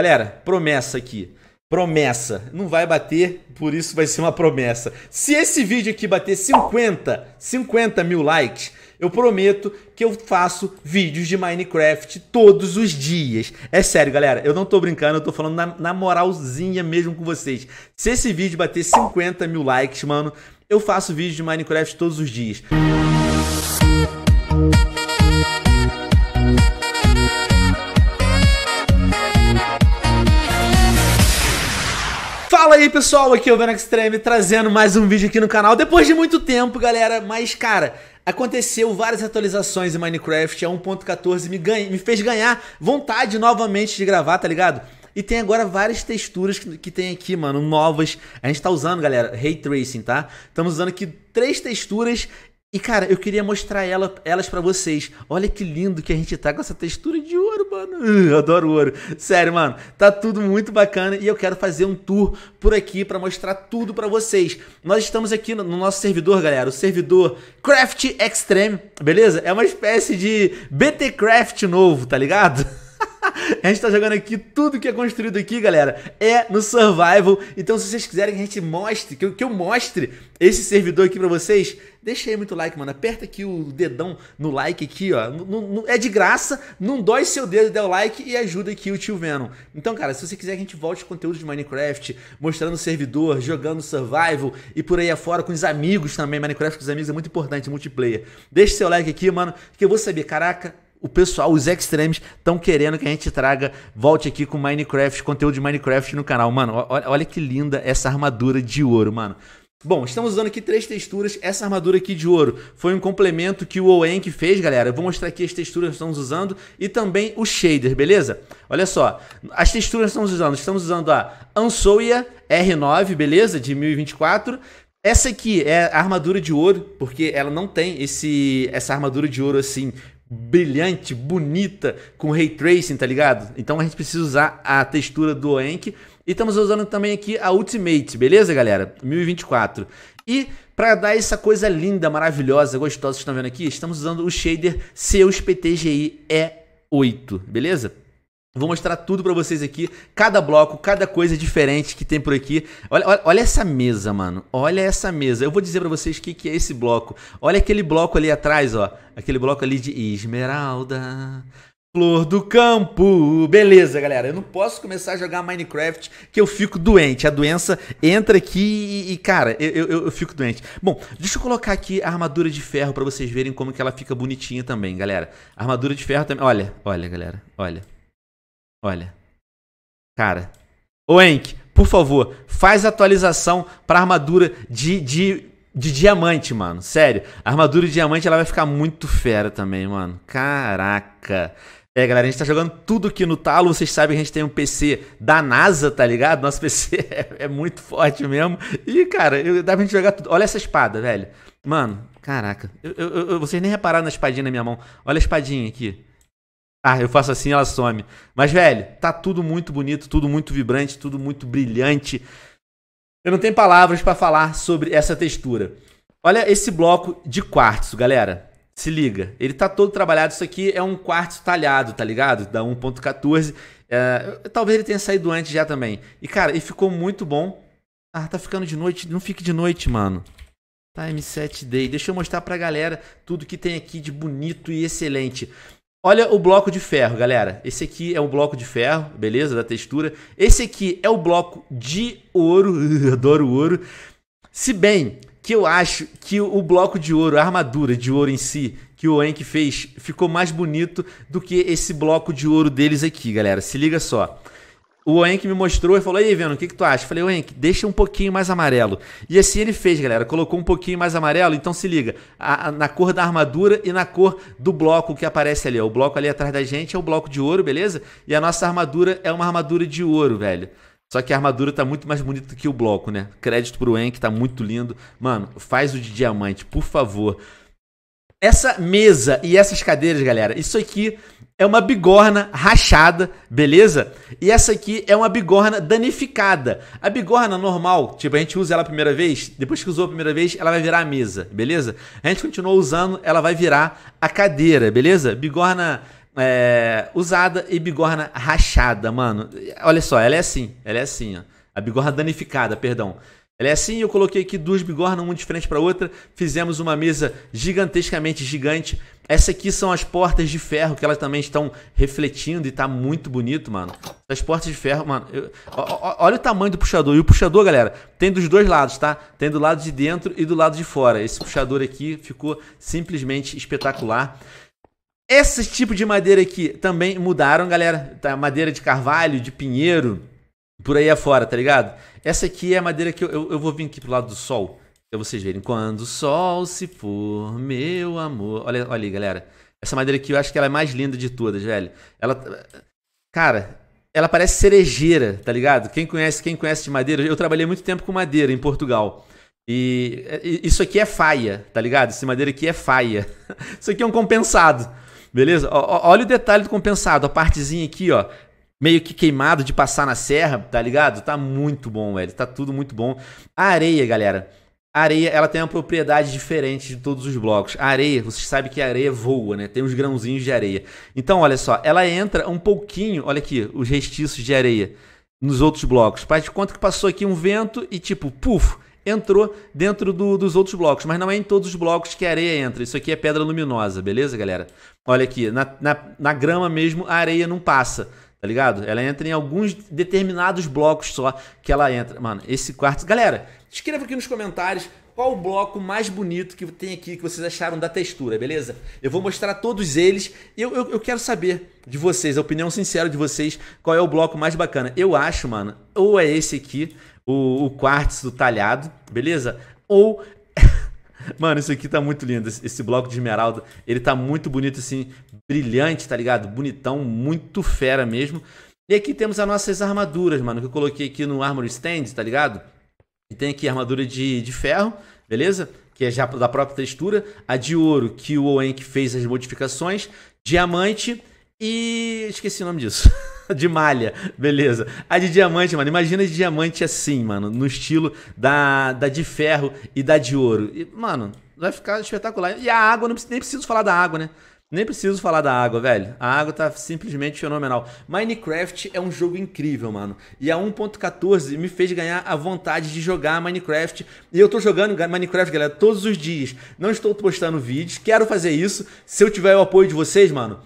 Galera, promessa aqui. Promessa. Não vai bater, por isso vai ser uma promessa. Se esse vídeo aqui bater 50, 50 mil likes, eu prometo que eu faço vídeos de Minecraft todos os dias. É sério, galera. Eu não tô brincando, eu tô falando na, na moralzinha mesmo com vocês. Se esse vídeo bater 50 mil likes, mano, eu faço vídeo de Minecraft todos os dias. Música Fala aí pessoal, aqui é o Ben Extreme trazendo mais um vídeo aqui no canal. Depois de muito tempo, galera, mas cara, Aconteceu várias atualizações em Minecraft, é a 1.14 me, me fez ganhar vontade novamente de gravar, tá ligado? E tem agora várias texturas que, que tem aqui, mano, novas. A gente tá usando, galera, Ray Tracing, tá? Estamos usando aqui três texturas e cara, eu queria mostrar ela, elas para vocês. Olha que lindo que a gente tá com essa textura de ouro, mano. Eu adoro ouro. Sério, mano. Tá tudo muito bacana e eu quero fazer um tour por aqui para mostrar tudo para vocês. Nós estamos aqui no nosso servidor, galera. O servidor Craft Extreme, beleza? É uma espécie de BT Craft novo, tá ligado? A gente tá jogando aqui, tudo que é construído aqui, galera, é no survival. Então, se vocês quiserem que a gente mostre, que eu, que eu mostre esse servidor aqui pra vocês, deixa aí muito like, mano. Aperta aqui o dedão no like aqui, ó. No, no, é de graça, não dói seu dedo, dá o like e ajuda aqui o tio Venom. Então, cara, se você quiser que a gente volte conteúdo de Minecraft, mostrando o servidor, jogando survival e por aí afora com os amigos também. Minecraft com os amigos é muito importante, multiplayer. Deixa seu like aqui, mano, que eu vou saber, caraca, o pessoal, os extremes, estão querendo que a gente traga, volte aqui com Minecraft, conteúdo de Minecraft no canal. Mano, olha, olha que linda essa armadura de ouro, mano. Bom, estamos usando aqui três texturas. Essa armadura aqui de ouro foi um complemento que o Oenk fez, galera. Eu vou mostrar aqui as texturas que estamos usando e também o shader, beleza? Olha só, as texturas que estamos usando. Estamos usando a Ansoia R9, beleza? De 1024. Essa aqui é a armadura de ouro, porque ela não tem esse, essa armadura de ouro assim brilhante, bonita, com ray tracing, tá ligado? Então a gente precisa usar a textura do Enk. E estamos usando também aqui a Ultimate, beleza, galera? 1024. E para dar essa coisa linda, maravilhosa, gostosa que estão vendo aqui, estamos usando o shader Seus PTGI E8, beleza? Vou mostrar tudo para vocês aqui, cada bloco, cada coisa diferente que tem por aqui. Olha, olha, olha essa mesa, mano. Olha essa mesa. Eu vou dizer para vocês o que, que é esse bloco. Olha aquele bloco ali atrás, ó. Aquele bloco ali de esmeralda. Flor do campo. Beleza, galera. Eu não posso começar a jogar Minecraft que eu fico doente. A doença entra aqui e, cara, eu, eu, eu fico doente. Bom, deixa eu colocar aqui a armadura de ferro para vocês verem como que ela fica bonitinha também, galera. armadura de ferro também. Olha, olha, galera. Olha. Olha. Cara. Ô Enk, por favor, faz atualização pra armadura de, de, de diamante, mano. Sério. A armadura de diamante ela vai ficar muito fera também, mano. Caraca. É, galera, a gente tá jogando tudo aqui no talo. Vocês sabem que a gente tem um PC da NASA, tá ligado? Nosso PC é, é muito forte mesmo. E, cara, eu, dá pra gente jogar tudo. Olha essa espada, velho. Mano, caraca. Eu, eu, eu, vocês nem repararam na espadinha na minha mão. Olha a espadinha aqui. Ah, eu faço assim, ela some. Mas, velho, tá tudo muito bonito, tudo muito vibrante, tudo muito brilhante. Eu não tenho palavras para falar sobre essa textura. Olha esse bloco de quartzo, galera. Se liga, ele tá todo trabalhado. Isso aqui é um quartzo talhado, tá ligado? Da 1.14. É, talvez ele tenha saído antes já também. E, cara, e ficou muito bom. Ah, tá ficando de noite. Não fique de noite, mano. Time 7 Day. Deixa eu mostrar pra galera tudo que tem aqui de bonito e excelente. Olha o bloco de ferro, galera. Esse aqui é um bloco de ferro, beleza? Da textura. Esse aqui é o bloco de ouro. Adoro ouro. Se bem que eu acho que o bloco de ouro, a armadura de ouro em si, que o Enk fez, ficou mais bonito do que esse bloco de ouro deles aqui, galera. Se liga só o Oenk me mostrou e falou: ei, aí, Venom, o que, que tu acha? falei: Oenk, deixa um pouquinho mais amarelo. E assim ele fez, galera. Colocou um pouquinho mais amarelo. Então se liga: a, a, na cor da armadura e na cor do bloco que aparece ali. Ó. O bloco ali atrás da gente é o bloco de ouro, beleza? E a nossa armadura é uma armadura de ouro, velho. Só que a armadura tá muito mais bonita que o bloco, né? Crédito pro Enk, tá muito lindo. Mano, faz o de diamante, por favor. Essa mesa e essas cadeiras, galera, isso aqui é uma bigorna rachada, beleza? E essa aqui é uma bigorna danificada. A bigorna normal, tipo, a gente usa ela a primeira vez, depois que usou a primeira vez, ela vai virar a mesa, beleza? A gente continua usando, ela vai virar a cadeira, beleza? Bigorna é, usada e bigorna rachada, mano. Olha só, ela é assim, ela é assim, ó. A bigorna danificada, perdão. Ela é assim, eu coloquei aqui duas bigornas, uma frente para outra, fizemos uma mesa gigantescamente gigante. Essa aqui são as portas de ferro, que elas também estão refletindo e tá muito bonito, mano. As portas de ferro, mano, eu... olha o tamanho do puxador. E o puxador, galera, tem dos dois lados, tá? Tem do lado de dentro e do lado de fora. Esse puxador aqui ficou simplesmente espetacular. Esse tipo de madeira aqui também mudaram, galera. Tá? Madeira de carvalho, de pinheiro, por aí afora, tá ligado? Essa aqui é a madeira que eu, eu, eu vou vir aqui pro lado do sol, pra vocês verem. Quando o sol se for, meu amor. Olha, olha aí, galera. Essa madeira aqui eu acho que ela é mais linda de todas, velho. Ela. Cara, ela parece cerejeira, tá ligado? Quem conhece, quem conhece de madeira, eu trabalhei muito tempo com madeira em Portugal. E isso aqui é faia, tá ligado? Essa madeira aqui é faia. Isso aqui é um compensado. Beleza? Olha o detalhe do compensado, a partezinha aqui, ó meio que queimado de passar na serra, tá ligado? Tá muito bom, velho. Tá tudo muito bom. A areia, galera. A areia, ela tem uma propriedade diferente de todos os blocos. A areia, vocês sabem que a areia voa, né? Tem uns grãozinhos de areia. Então, olha só, ela entra um pouquinho, olha aqui, os restiços de areia nos outros blocos. Faz de conta que passou aqui um vento e tipo, puf, entrou dentro do, dos outros blocos. Mas não é em todos os blocos que a areia entra. Isso aqui é pedra luminosa, beleza, galera? Olha aqui, na, na, na grama mesmo a areia não passa tá ligado? Ela entra em alguns determinados blocos só que ela entra. Mano, esse quarto. Galera, escreva aqui nos comentários qual o bloco mais bonito que tem aqui que vocês acharam da textura, beleza? Eu vou mostrar todos eles. Eu, eu, eu, quero saber de vocês, a opinião sincera de vocês, qual é o bloco mais bacana. Eu acho, mano, ou é esse aqui, o, o quartzo do talhado, beleza? Ou Mano, isso aqui tá muito lindo. Esse bloco de esmeralda, ele tá muito bonito, assim, brilhante, tá ligado? Bonitão, muito fera mesmo. E aqui temos as nossas armaduras, mano, que eu coloquei aqui no Armor Stand, tá ligado? E tem aqui a armadura de, de ferro, beleza? Que é já da própria textura. A de ouro, que o que fez as modificações. Diamante e... esqueci o nome disso. de malha, beleza. A de diamante, mano, imagina de diamante assim, mano, no estilo da, da de ferro e da de ouro. E, mano, vai ficar espetacular. E a água, não, nem preciso falar da água, né? Nem preciso falar da água, velho. A água tá simplesmente fenomenal. Minecraft é um jogo incrível, mano. E a 1.14 me fez ganhar a vontade de jogar Minecraft. E eu tô jogando Minecraft, galera, todos os dias. Não estou postando vídeos, quero fazer isso. Se eu tiver o apoio de vocês, mano.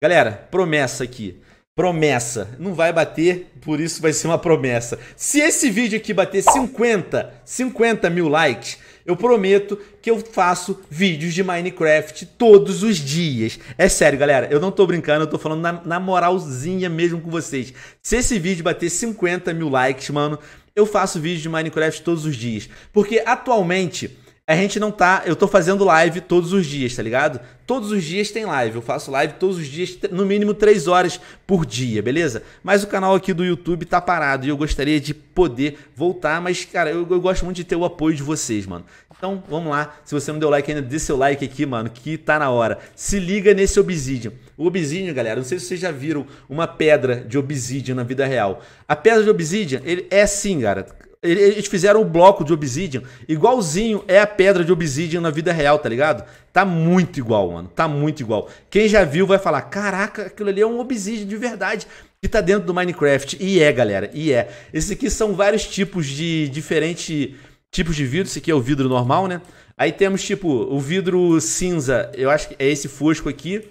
Galera, promessa aqui. Promessa. Não vai bater, por isso vai ser uma promessa. Se esse vídeo aqui bater 50, 50 mil likes, eu prometo que eu faço vídeos de Minecraft todos os dias. É sério, galera. Eu não tô brincando, eu tô falando na, na moralzinha mesmo com vocês. Se esse vídeo bater 50 mil likes, mano, eu faço vídeo de Minecraft todos os dias. Porque atualmente a gente não tá. Eu tô fazendo live todos os dias, tá ligado? Todos os dias tem live. Eu faço live todos os dias, no mínimo 3 horas por dia, beleza? Mas o canal aqui do YouTube tá parado e eu gostaria de poder voltar, mas, cara, eu, eu gosto muito de ter o apoio de vocês, mano. Então, vamos lá. Se você não deu like ainda, dê seu like aqui, mano, que tá na hora. Se liga nesse obsidian. O obsidian, galera, não sei se vocês já viram uma pedra de obsidian na vida real. A pedra de obsidian, ele é assim, cara eles fizeram o bloco de Obsidian. Igualzinho é a pedra de Obsidian na vida real, tá ligado? Tá muito igual, mano. Tá muito igual. Quem já viu vai falar: caraca, aquilo ali é um Obsidian de verdade que tá dentro do Minecraft. E é, galera. E é. Esses aqui são vários tipos de diferentes tipos de vidro. Esse aqui é o vidro normal, né? Aí temos, tipo, o vidro cinza. Eu acho que é esse fosco aqui.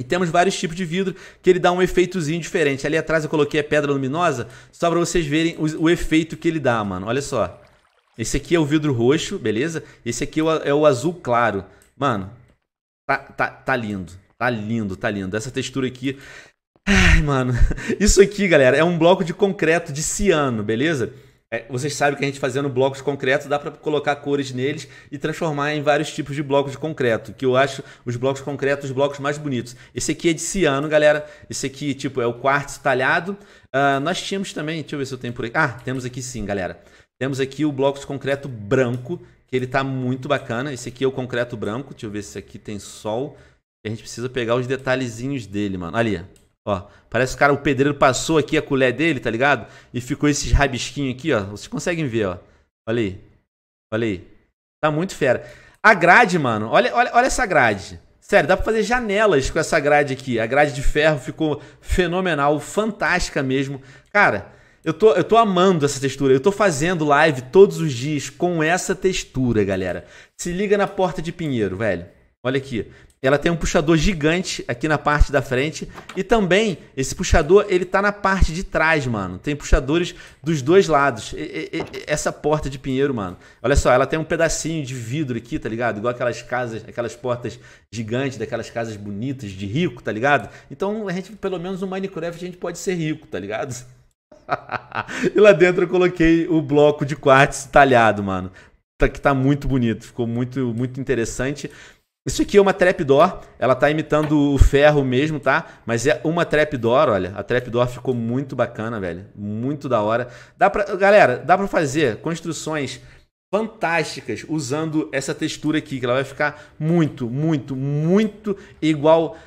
E temos vários tipos de vidro que ele dá um efeitozinho diferente. Ali atrás eu coloquei a pedra luminosa, só para vocês verem o, o, efeito que ele dá, mano. Olha só. Esse aqui é o vidro roxo, beleza? Esse aqui é o, é o azul claro. Mano, tá, tá, tá lindo. Tá lindo, tá lindo. Essa textura aqui... Ai, mano. Isso aqui, galera, é um bloco de concreto de ciano, beleza? Beleza? É, vocês sabem que a gente fazendo blocos concretos dá para colocar cores neles e transformar em vários tipos de blocos de concreto, que eu acho os blocos concretos os blocos mais bonitos. Esse aqui é de ciano, galera. Esse aqui, tipo, é o quartzo talhado. Uh, nós tínhamos também, deixa eu ver se eu tenho por aqui. Ah, temos aqui sim, galera. Temos aqui o bloco de concreto branco, que ele tá muito bacana. Esse aqui é o concreto branco. Deixa eu ver se aqui tem sol. A gente precisa pegar os detalhezinhos dele, mano. Ali, Ó, parece que o cara, o pedreiro passou aqui a colher dele, tá ligado? E ficou esses rabisquinhos aqui, ó. Vocês conseguem ver, ó. Olha aí. Olha aí. Tá muito fera. A grade, mano, olha, olha, olha essa grade. Sério, dá pra fazer janelas com essa grade aqui. A grade de ferro ficou fenomenal, fantástica mesmo. Cara, eu tô, eu tô amando essa textura. Eu tô fazendo live todos os dias com essa textura, galera. Se liga na porta de Pinheiro, velho. Olha aqui. Ela tem um puxador gigante aqui na parte da frente. E também, esse puxador, ele tá na parte de trás, mano. Tem puxadores dos dois lados. E, e, essa porta de pinheiro, mano. Olha só, ela tem um pedacinho de vidro aqui, tá ligado? Igual aquelas casas, aquelas portas gigantes, daquelas casas bonitas, de rico, tá ligado? Então, a gente, pelo menos no Minecraft, a gente pode ser rico, tá ligado? e lá dentro eu coloquei o bloco de quartzo talhado, mano tá, que tá muito bonito, ficou muito muito interessante. Isso aqui é uma trapdoor, ela tá imitando o ferro mesmo, tá? Mas é uma trapdoor, olha, a trapdoor ficou muito bacana, velho, muito da hora. Dá pra, galera, dá pra fazer construções fantásticas usando essa textura aqui, que ela vai ficar muito, muito, muito igual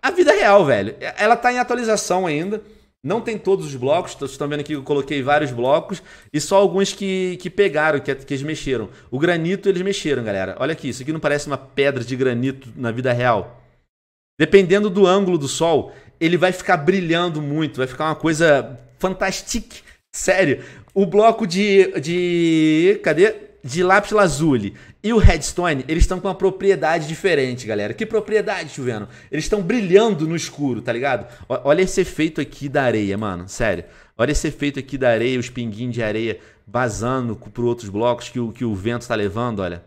à vida real, velho. Ela tá em atualização ainda, não tem todos os blocos, vocês estão vendo aqui que eu coloquei vários blocos e só alguns que, que pegaram, que, que eles mexeram. O granito eles mexeram, galera. Olha aqui, isso aqui não parece uma pedra de granito na vida real. Dependendo do ângulo do sol, ele vai ficar brilhando muito, vai ficar uma coisa fantástica. Sério, o bloco de, de. Cadê? de lápis lazuli e o redstone, eles estão com uma propriedade diferente, galera. Que propriedade, chovendo? Eles estão brilhando no escuro, tá ligado? olha esse efeito aqui da areia, mano, sério. Olha esse efeito aqui da areia, os pinguinhos de areia vazando para outros blocos que o, que o vento está levando, olha.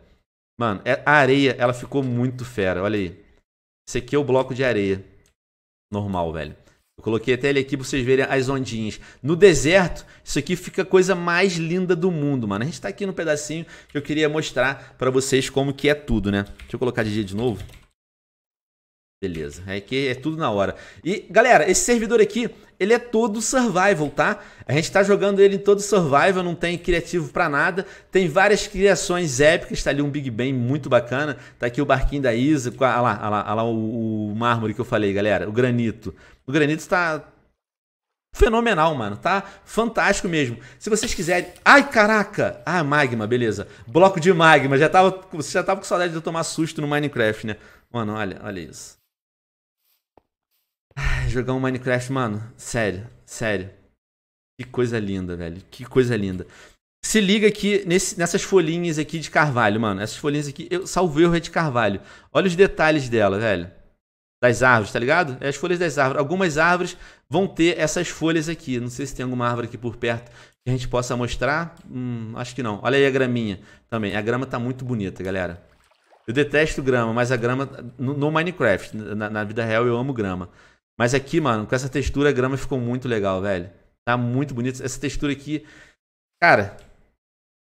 Mano, é, a areia, ela ficou muito fera, olha aí. Esse aqui é o bloco de areia normal, velho. Eu coloquei até ele aqui pra vocês verem as ondinhas. No deserto, isso aqui fica a coisa mais linda do mundo, mano. A gente tá aqui no pedacinho que eu queria mostrar para vocês como que é tudo, né? Deixa eu colocar de dia de novo. Beleza, é que é tudo na hora. E galera, esse servidor aqui, ele é todo survival, tá? A gente tá jogando ele em todo survival, não tem criativo para nada. Tem várias criações épicas, tá ali um Big Bang muito bacana. Tá aqui o barquinho da Isa, olha lá, olha lá, olha lá o, o mármore que eu falei, galera, o granito. O Granito está fenomenal, mano. Tá fantástico mesmo. Se vocês quiserem... Ai, caraca! Ah, magma, beleza. Bloco de magma. Já tava... Você já tava com saudade de eu tomar susto no Minecraft, né? Mano, olha, olha isso. Ai, jogar um Minecraft, mano. Sério, sério. Que coisa linda, velho. Que coisa linda. Se liga aqui nesse, nessas folhinhas aqui de carvalho, mano. Essas folhinhas aqui, eu salvei o rei de carvalho. Olha os detalhes dela, velho das árvores, tá ligado? É as folhas das árvores. Algumas árvores vão ter essas folhas aqui. Não sei se tem alguma árvore aqui por perto que a gente possa mostrar. Hum, acho que não. Olha aí a graminha também. A grama tá muito bonita, galera. Eu detesto grama, mas a grama... No, no Minecraft, na, na, vida real, eu amo grama. Mas aqui, mano, com essa textura, a grama ficou muito legal, velho. Tá muito bonita. Essa textura aqui... Cara,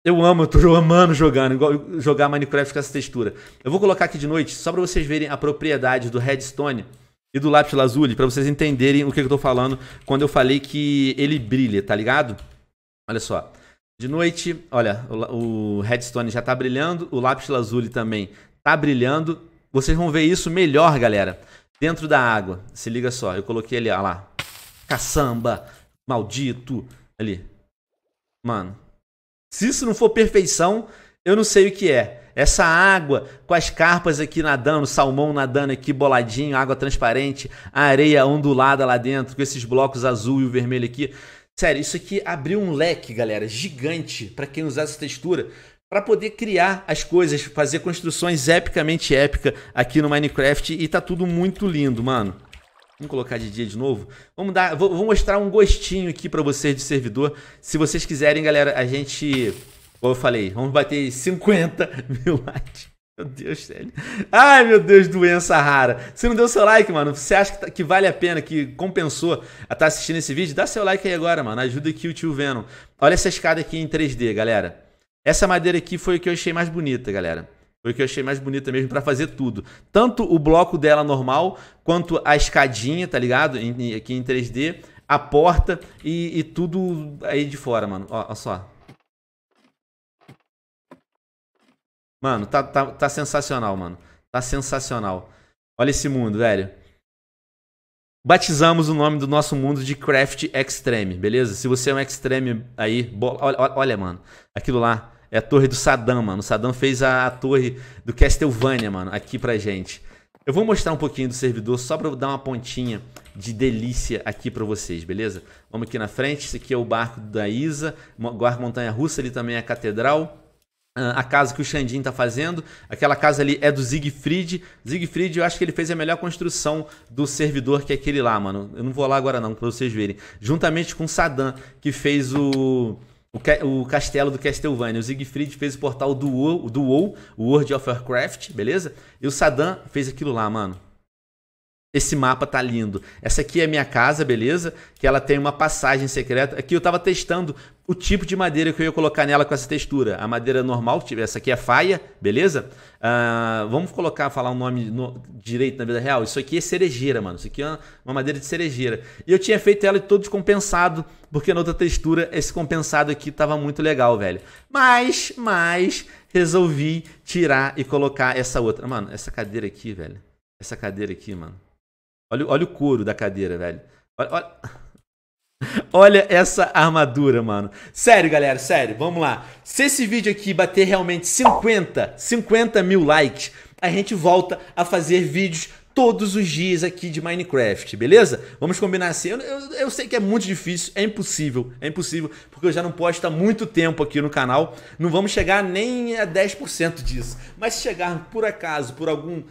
eu amo, eu tô amando jogando, igual jogar Minecraft com essa textura. Eu vou colocar aqui de noite, só para vocês verem a propriedade do redstone e do lápis lazuli, para vocês entenderem o que eu tô falando quando eu falei que ele brilha, tá ligado? Olha só. De noite, olha, o, o redstone já tá brilhando, o lápis lazuli também tá brilhando. Vocês vão ver isso melhor, galera, dentro da água. Se liga só, eu coloquei ali, ó lá. Caçamba, maldito, ali. Mano, se isso não for perfeição, eu não sei o que é. Essa água com as carpas aqui nadando, salmão nadando aqui boladinho, água transparente, areia ondulada lá dentro, com esses blocos azul e o vermelho aqui. Sério, isso aqui abriu um leque, galera, gigante para quem usar essa textura para poder criar as coisas, fazer construções epicamente épica aqui no Minecraft e tá tudo muito lindo, mano. Vamos colocar de dia de novo. Vamos dar, vou, vou mostrar um gostinho aqui para vocês de servidor. Se vocês quiserem, galera, a gente, como eu falei, vamos bater 50 mil likes. Meu Deus, sério. Ai, meu Deus, doença rara. Se não deu seu like, mano, você acha que, tá, que vale a pena, que compensou a estar tá assistindo esse vídeo? Dá seu like aí agora, mano. Ajuda aqui o tio Venom. Olha essa escada aqui em 3D, galera. Essa madeira aqui foi o que eu achei mais bonita, galera. Foi o que eu achei mais bonita mesmo para fazer tudo. Tanto o bloco dela normal, quanto a escadinha, tá ligado? Em, aqui em 3D, a porta e, e, tudo aí de fora, mano. Olha só. Mano, tá, tá, tá sensacional, mano. Tá sensacional. Olha esse mundo, velho. Batizamos o nome do nosso mundo de Craft Extreme, beleza? Se você é um Extreme aí, olha, olha, mano, aquilo lá. É a torre do Saddam, mano. O Saddam fez a, a torre do Castlevania, mano, aqui pra gente. Eu vou mostrar um pouquinho do servidor só para dar uma pontinha de delícia aqui para vocês, beleza? Vamos aqui na frente, esse aqui é o barco da Isa, Guarda montanha russa, ali também é a catedral. Ah, a casa que o Xandin tá fazendo, aquela casa ali é do Siegfried. Siegfried, eu acho que ele fez a melhor construção do servidor que é aquele lá, mano. Eu não vou lá agora não, para vocês verem. Juntamente com o Saddam, que fez o o, castelo do Castlevania. O Siegfried fez o portal do do WoW, World of Warcraft, beleza? E o Saddam fez aquilo lá, mano. Esse mapa tá lindo. Essa aqui é a minha casa, beleza? Que ela tem uma passagem secreta. Aqui eu tava testando o tipo de madeira que eu ia colocar nela com essa textura. A madeira normal, tipo, essa aqui é faia, beleza? Uh, vamos colocar, falar um nome no, direito na vida real. Isso aqui é cerejeira, mano. Isso aqui é uma, uma madeira de cerejeira. E eu tinha feito ela todo descompensado, porque na outra textura esse compensado aqui tava muito legal, velho. Mas, mas, resolvi tirar e colocar essa outra. Mano, essa cadeira aqui, velho. Essa cadeira aqui, mano. Olha, olha o couro da cadeira, velho. Olha, olha... olha essa armadura, mano. Sério, galera, sério, vamos lá. Se esse vídeo aqui bater realmente 50, 50 mil likes, a gente volta a fazer vídeos todos os dias aqui de Minecraft, beleza? Vamos combinar assim. Eu, eu, eu, sei que é muito difícil, é impossível, é impossível, porque eu já não posto há muito tempo aqui no canal. Não vamos chegar nem a 10% disso. Mas se chegar por acaso, por algum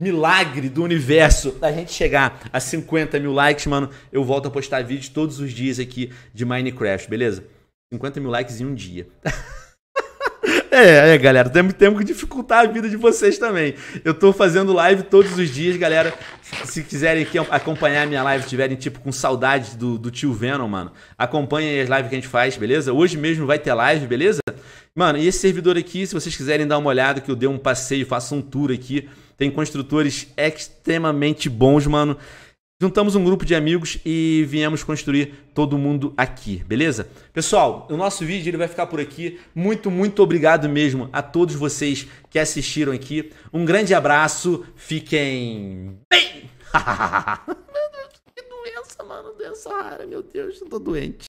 milagre do universo, a gente chegar a 50 mil likes, mano, eu volto a postar vídeo todos os dias aqui de Minecraft, beleza? 50 mil likes em um dia. É, é, galera, temos, temos que dificultar a vida de vocês também. Eu tô fazendo live todos os dias, galera. Se quiserem aqui acompanhar a minha live, tiverem tipo com saudade do, do tio Venom, mano, acompanhem as lives que a gente faz, beleza? Hoje mesmo vai ter live, beleza? Mano, e esse servidor aqui, se vocês quiserem dar uma olhada, que eu dei um passeio, faça um tour aqui tem construtores extremamente bons, mano. Juntamos um grupo de amigos e viemos construir todo mundo aqui, beleza? Pessoal, o nosso vídeo ele vai ficar por aqui. Muito, muito obrigado mesmo a todos vocês que assistiram aqui. Um grande abraço, fiquem bem! Meu Deus, que doença, mano, doença rara, meu Deus, eu tô doente.